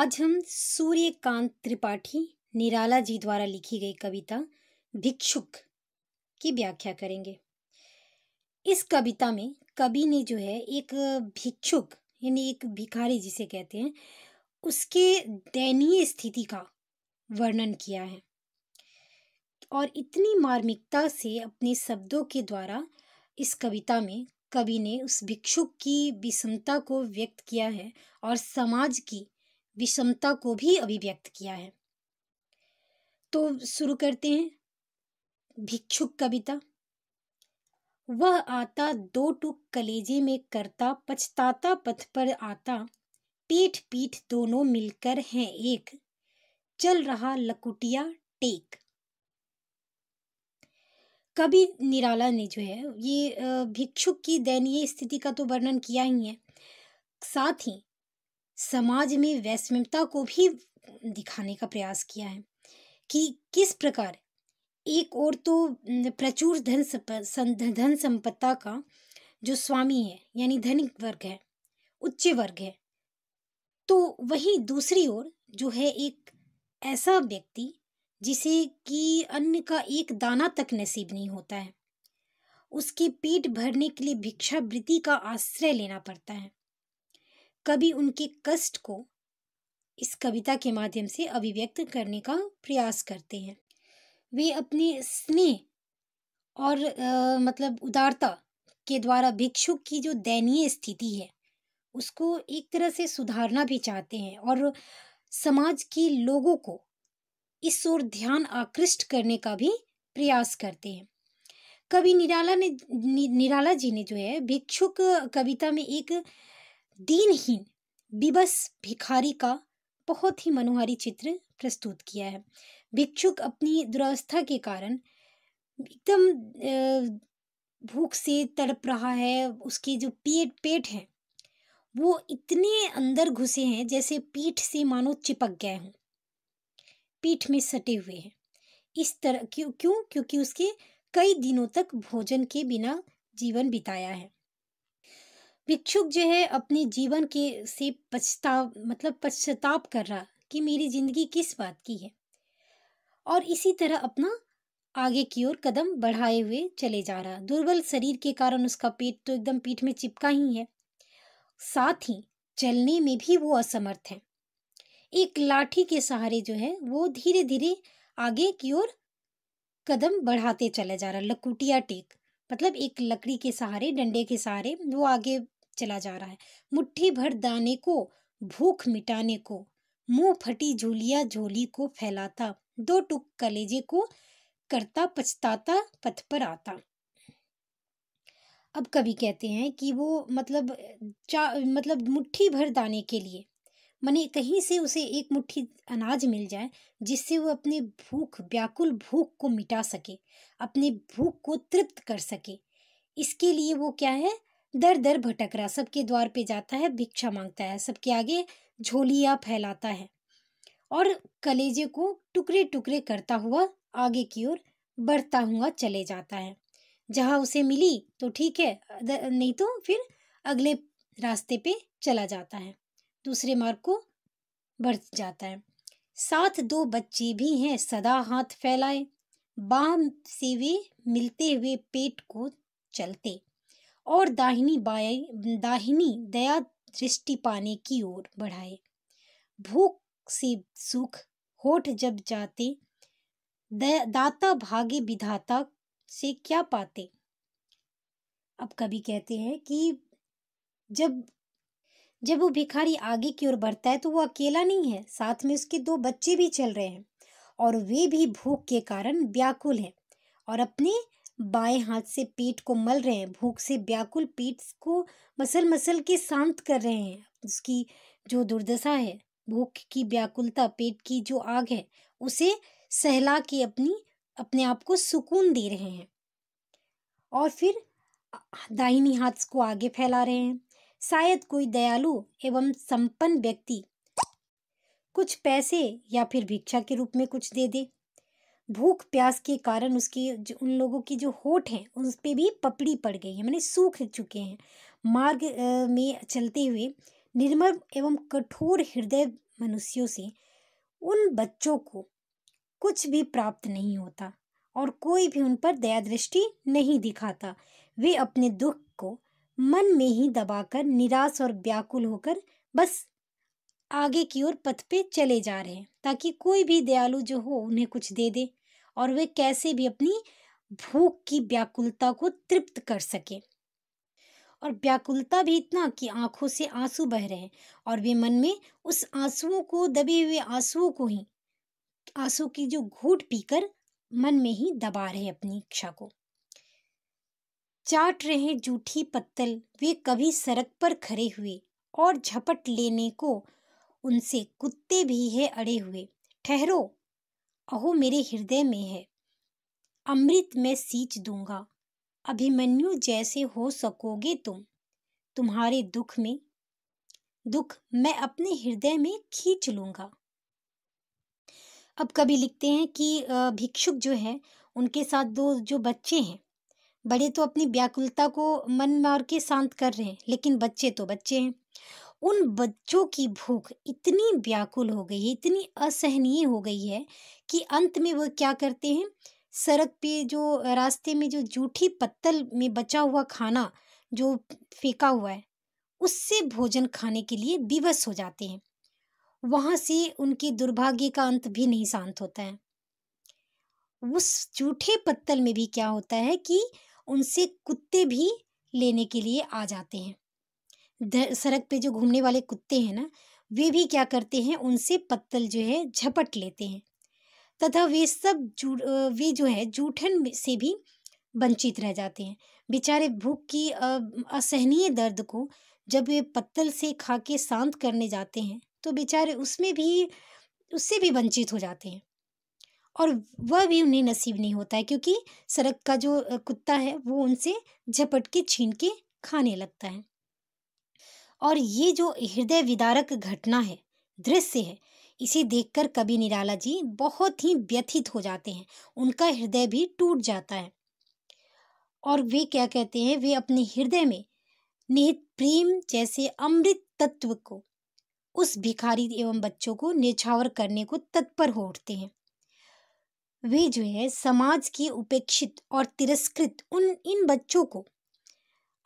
आज हम सूर्यकांत त्रिपाठी निराला जी द्वारा लिखी गई कविता भिक्षुक की व्याख्या करेंगे इस कविता में कवि ने जो है एक भिक्षुक यानी एक भिखारी जिसे कहते हैं उसके दयनीय स्थिति का वर्णन किया है और इतनी मार्मिकता से अपने शब्दों के द्वारा इस कविता में कवि ने उस भिक्षुक की विषमता को व्यक्त किया है और समाज की विषमता को भी अभिव्यक्त किया है तो शुरू करते हैं भिक्षुक कविता वह आता दो टुक कलेजे में करता पछताता पथ पर आता पीठ पीठ दोनों मिलकर हैं एक चल रहा लकुटिया टेक कभी निराला ने जो है ये भिक्षुक की दयनीय स्थिति का तो वर्णन किया ही है साथ ही समाज में वैषम्यता को भी दिखाने का प्रयास किया है कि किस प्रकार एक और तो प्रचुर धन धन संपत्ता का जो स्वामी है यानी धनिक वर्ग है उच्च वर्ग है तो वही दूसरी ओर जो है एक ऐसा व्यक्ति जिसे कि अन्न का एक दाना तक नसीब नहीं होता है उसके पेट भरने के लिए भिक्षावृत्ति का आश्रय लेना पड़ता है कभी उनके कष्ट को इस कविता के माध्यम से अभिव्यक्त करने का प्रयास करते हैं वे अपने स्नेह और आ, मतलब उदारता के द्वारा भिक्षुक की जो दयनीय स्थिति है उसको एक तरह से सुधारना भी चाहते हैं और समाज के लोगों को इस ओर ध्यान आकृष्ट करने का भी प्रयास करते हैं कवि निराला ने नि, निराला जी ने जो है भिक्षुक कविता में एक दीनहीन बिबस भिखारी का बहुत ही मनोहारी चित्र प्रस्तुत किया है भिक्षुक अपनी दुरावस्था के कारण एकदम भूख से तड़प रहा है उसके जो पेट पेट है वो इतने अंदर घुसे हैं जैसे पीठ से मानो चिपक गए हों पीठ में सटे हुए हैं इस तरह क्यों क्यों क्योंकि उसके कई दिनों तक भोजन के बिना जीवन बिताया है भिक्षुक जो है अपने जीवन के से पछताव मतलब पश्चाताप कर रहा कि मेरी ज़िंदगी किस बात की है और इसी तरह अपना आगे की ओर कदम बढ़ाए हुए चले जा रहा दुर्बल शरीर के कारण उसका पेट तो एकदम पीठ में चिपका ही है साथ ही चलने में भी वो असमर्थ है एक लाठी के सहारे जो है वो धीरे धीरे आगे की ओर कदम बढ़ाते चला जा रहा लकुटिया टेक मतलब एक लकड़ी के सहारे डंडे के सहारे वो आगे चला जा रहा है मुट्ठी भर दाने को भूख मिटाने को मुंह फटी झोलिया झोली को फैलाता दो टुक कलेजे को करता पछताता पथ पर आता अब कभी कहते हैं कि वो मतलब चा मतलब मुट्ठी भर दाने के लिए माने कहीं से उसे एक मुट्ठी अनाज मिल जाए जिससे वो अपने भूख व्याकुल भूख को मिटा सके अपने भूख को तृप्त कर सके इसके लिए वो क्या है दर दर भटक रहा सबके द्वार पे जाता है भिक्षा मांगता है सबके आगे झोलिया फैलाता है और कलेजे को टुकड़े टुकड़े करता हुआ आगे की ओर बढ़ता हुआ चले जाता है जहाँ उसे मिली तो ठीक है नहीं तो फिर अगले रास्ते पे चला जाता है दूसरे मार्ग को बढ़ जाता है साथ दो बच्चे भी हैं सदा हाथ फैलाए बाम से वे मिलते हुए पेट को चलते और दाहिनी बाएं दाहिनी दया दृष्टि पाने की ओर बढ़ाए भूख से सुख होठ जब जाते दाता भागे विधाता से क्या पाते अब कभी कहते हैं कि जब जब वो भिखारी आगे की ओर बढ़ता है तो वो अकेला नहीं है साथ में उसके दो बच्चे भी चल रहे हैं और वे भी भूख के कारण व्याकुल हैं और अपने बाएं हाथ से पीठ को मल रहे हैं भूख से व्याकुल पीठ को मसल मसल के शांत कर रहे हैं उसकी जो दुर्दशा है भूख की व्याकुलता पेट की जो आग है उसे सहला के अपनी अपने आप को सुकून दे रहे हैं और फिर दाहिनी हाथ को आगे फैला रहे हैं शायद कोई दयालु एवं संपन्न व्यक्ति कुछ पैसे या फिर भिक्षा के रूप में कुछ दे दे भूख प्यास के कारण उसकी जो उन लोगों की जो होठ हैं उस पर भी पपड़ी पड़ गई है मैंने सूख चुके हैं मार्ग में चलते हुए निर्मल एवं कठोर हृदय मनुष्यों से उन बच्चों को कुछ भी प्राप्त नहीं होता और कोई भी उन पर दया दृष्टि नहीं दिखाता वे अपने दुख को मन में ही दबाकर निराश और व्याकुल होकर बस आगे की ओर पथ पे चले जा रहे हैं ताकि कोई भी दयालु जो हो उन्हें कुछ दे दे और वे कैसे भी अपनी भूख की व्याकुलता को तृप्त कर सके और व्याकुलता भी इतना कि आंखों से आंसू बह रहे हैं और वे मन में उस आंसुओं को दबे हुए आंसुओं को ही आंसू की जो घूट पीकर मन में ही दबा रहे अपनी इच्छा को चाट रहे जूठी पत्तल वे कभी सड़क पर खड़े हुए और झपट लेने को उनसे कुत्ते भी है अड़े हुए ठहरो अहो मेरे हृदय में है अमृत में सींच दूंगा अभिमन्यु जैसे हो सकोगे तुम तुम्हारे दुख में दुख मैं अपने हृदय में खींच लूंगा अब कभी लिखते हैं कि भिक्षुक जो है उनके साथ दो जो बच्चे हैं बड़े तो अपनी व्याकुलता को मन मार के शांत कर रहे हैं लेकिन बच्चे तो बच्चे हैं उन बच्चों की भूख इतनी व्याकुल हो गई है इतनी असहनीय हो गई है कि अंत में वह क्या करते हैं सड़क पे जो रास्ते में जो जूठी पत्तल में बचा हुआ खाना जो फेंका हुआ है उससे भोजन खाने के लिए विवश हो जाते हैं वहाँ से उनके दुर्भाग्य का अंत भी नहीं शांत होता है उस जूठे पत्तल में भी क्या होता है कि उनसे कुत्ते भी लेने के लिए आ जाते हैं सड़क पे जो घूमने वाले कुत्ते हैं ना वे भी क्या करते हैं उनसे पत्तल जो है झपट लेते हैं तथा वे सब जू वे जो है जूठन से भी वंचित रह जाते हैं बेचारे भूख की असहनीय दर्द को जब वे पत्तल से खा के शांत करने जाते हैं तो बेचारे उसमें भी उससे भी वंचित हो जाते हैं और वह भी उन्हें नसीब नहीं होता है क्योंकि सड़क का जो कुत्ता है वो उनसे झपट के छीन के खाने लगता है और ये जो हृदय विदारक घटना है दृश्य है इसे देखकर कवि निराला जी बहुत ही व्यथित हो जाते हैं उनका हृदय भी टूट जाता है और वे क्या कहते हैं वे अपने हृदय में निहित प्रेम जैसे अमृत तत्व को उस भिखारी एवं बच्चों को निछावर करने को तत्पर हो उठते हैं वे जो है समाज के उपेक्षित और तिरस्कृत उन इन बच्चों को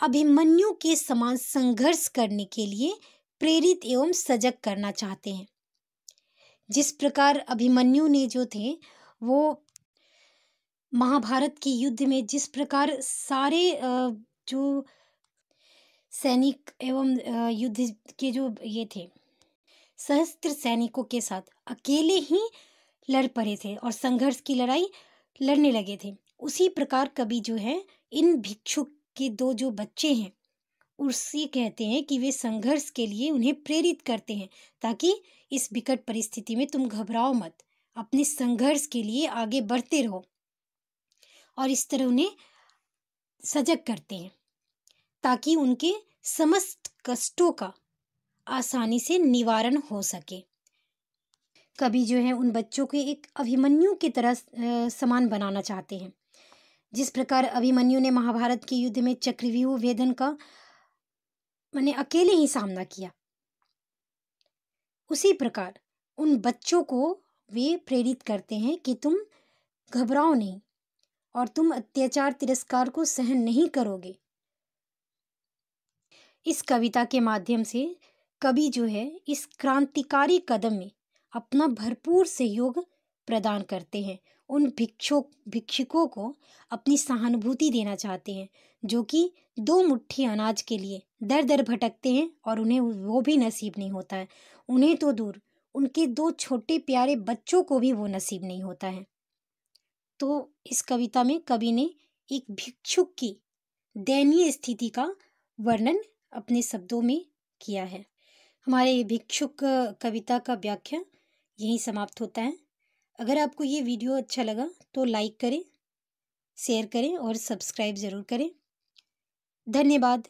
अभिमन्यु के समान संघर्ष करने के लिए प्रेरित एवं सजग करना चाहते हैं जिस प्रकार अभिमन्यु ने जो थे वो महाभारत के युद्ध में जिस प्रकार सारे जो सैनिक एवं युद्ध के जो ये थे सहस्त्र सैनिकों के साथ अकेले ही लड़ पड़े थे और संघर्ष की लड़ाई लड़ने लगे थे उसी प्रकार कभी जो है इन भिक्षुक के दो जो बच्चे हैं उसे कहते हैं कि वे संघर्ष के लिए उन्हें प्रेरित करते हैं ताकि इस विकट परिस्थिति में तुम घबराओ मत अपने संघर्ष के लिए आगे बढ़ते रहो और इस तरह उन्हें सजग करते हैं ताकि उनके समस्त कष्टों का आसानी से निवारण हो सके कभी जो है उन बच्चों के एक अभिमन्यु की तरह समान बनाना चाहते हैं जिस प्रकार अभिमन्यु ने महाभारत के युद्ध में चक्रव्यूह वेदन का मैंने अकेले ही सामना किया उसी प्रकार उन बच्चों को वे प्रेरित करते हैं कि तुम घबराओ नहीं और तुम अत्याचार तिरस्कार को सहन नहीं करोगे इस कविता के माध्यम से कवि जो है इस क्रांतिकारी कदम में अपना भरपूर सहयोग प्रदान करते हैं उन भिक्षुक भिक्षुकों को अपनी सहानुभूति देना चाहते हैं जो कि दो मुट्ठी अनाज के लिए दर दर भटकते हैं और उन्हें वो भी नसीब नहीं होता है उन्हें तो दूर उनके दो छोटे प्यारे बच्चों को भी वो नसीब नहीं होता है तो इस कविता में कवि ने एक भिक्षुक की दयनीय स्थिति का वर्णन अपने शब्दों में किया है हमारे भिक्षुक कविता का व्याख्या यहीं समाप्त होता है अगर आपको ये वीडियो अच्छा लगा तो लाइक करें शेयर करें और सब्सक्राइब ज़रूर करें धन्यवाद